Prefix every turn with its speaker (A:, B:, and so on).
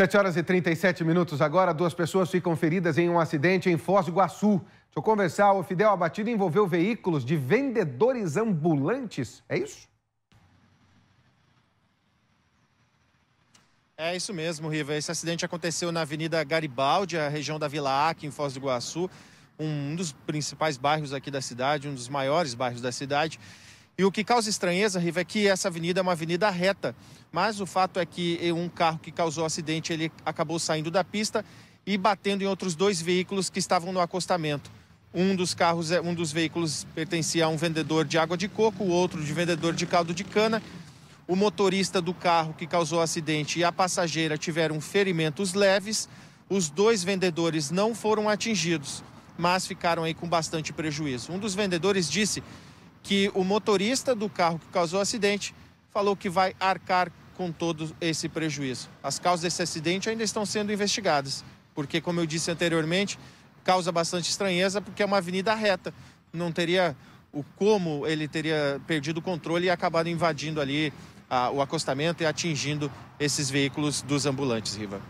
A: 7 horas e 37 minutos agora, duas pessoas ficam feridas em um acidente em Foz do Iguaçu. Deixa eu conversar, o Fidel, a batida envolveu veículos de vendedores ambulantes,
B: é isso? É isso mesmo, Riva. Esse acidente aconteceu na Avenida Garibaldi, a região da Vila Aque, em Foz do Iguaçu, um dos principais bairros aqui da cidade, um dos maiores bairros da cidade. E o que causa estranheza, Riva, é que essa avenida é uma avenida reta, mas o fato é que um carro que causou o acidente, ele acabou saindo da pista e batendo em outros dois veículos que estavam no acostamento. Um dos carros, é, um dos veículos pertencia a um vendedor de água de coco, o outro de vendedor de caldo de cana. O motorista do carro que causou o acidente e a passageira tiveram ferimentos leves. Os dois vendedores não foram atingidos, mas ficaram aí com bastante prejuízo. Um dos vendedores disse que o motorista do carro que causou o acidente falou que vai arcar com todo esse prejuízo. As causas desse acidente ainda estão sendo investigadas, porque, como eu disse anteriormente, causa bastante estranheza porque é uma avenida reta. Não teria o como ele teria perdido o controle e acabado invadindo ali a, ah, o acostamento e atingindo esses veículos dos ambulantes, Riva.